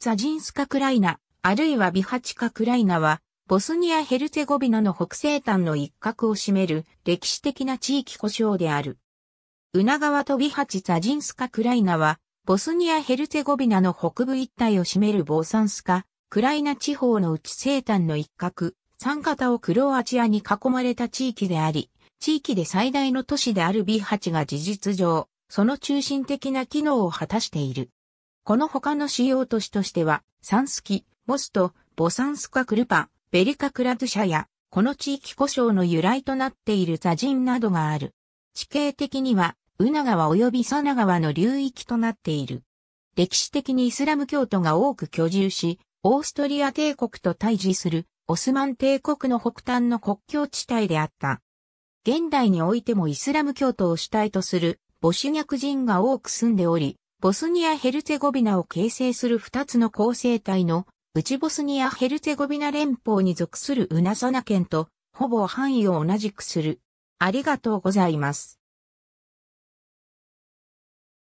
ザジンスカ・クライナ、あるいはビハチカ・クライナは、ボスニア・ヘルツェゴビナの北西端の一角を占める歴史的な地域故障である。ウナ川とビハチ・ザジンスカ・クライナは、ボスニア・ヘルツェゴビナの北部一帯を占めるボーサンスカ、クライナ地方の内西端の一角、三方をクロアチアに囲まれた地域であり、地域で最大の都市であるビハチが事実上、その中心的な機能を果たしている。この他の主要都市としては、サンスキ、モスト、ボサンスカクルパ、ベリカクラドシャや、この地域故障の由来となっている座人などがある。地形的には、ウナ川及びサナ川の流域となっている。歴史的にイスラム教徒が多く居住し、オーストリア帝国と対峙するオスマン帝国の北端の国境地帯であった。現代においてもイスラム教徒を主体とするボシュニャク人が多く住んでおり、ボスニア・ヘルツェゴビナを形成する二つの構成体の、内ボスニア・ヘルツェゴビナ連邦に属するウナサナ県と、ほぼ範囲を同じくする。ありがとうございます。